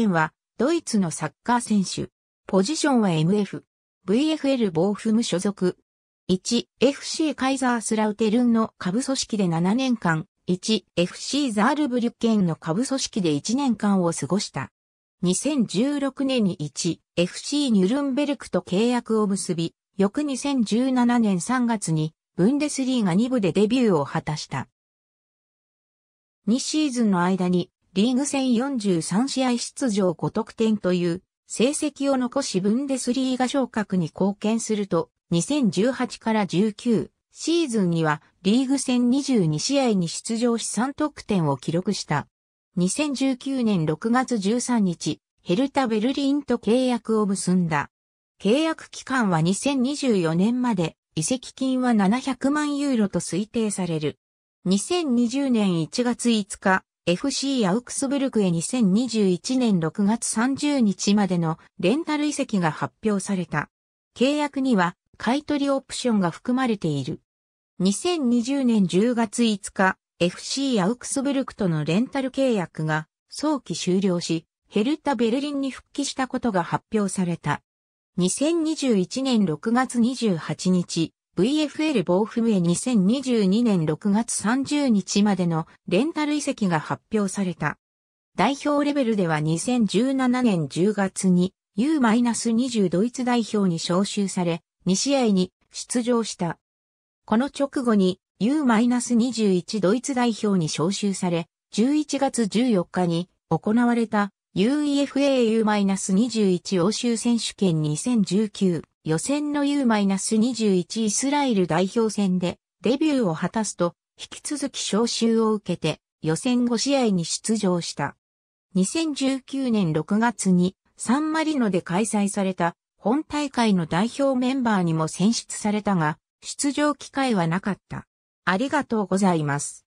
ンは、ドイツのサッカー選手。ポジションは MF。VFL ボーフム所属。1、FC カイザースラウテルンの下部組織で7年間。1、FC ザールブリュッケンの下部組織で1年間を過ごした。2016年に1、FC ニュルンベルクと契約を結び、翌2017年3月に、ブンデスリーが2部でデビューを果たした。2シーズンの間にリーグ戦43試合出場5得点という成績を残しブンデスリーガ昇格に貢献すると、2018から19シーズンにはリーグ戦22試合に出場し3得点を記録した。2019年6月13日、ヘルタ・ベルリンと契約を結んだ。契約期間は2024年まで、移籍金は700万ユーロと推定される。2020年1月5日、FC アウクスブルクへ2021年6月30日までのレンタル遺跡が発表された。契約には買取オプションが含まれている。2020年10月5日、FC アウクスブルクとのレンタル契約が早期終了し、ヘルタ・ベルリンに復帰したことが発表された。2021年6月28日、VFL 防ーフへ2022年6月30日までのレンタル移籍が発表された。代表レベルでは2017年10月に U-20 ドイツ代表に招集され、2試合に出場した。この直後に U-21 ドイツ代表に招集され、11月14日に行われた UEFA U-21 欧州選手権2019予選の U-21 イスラエル代表戦でデビューを果たすと、引き続き招集を受けて予選5試合に出場した。2019年6月にサンマリノで開催された本大会の代表メンバーにも選出されたが、出場機会はなかった。ありがとうございます。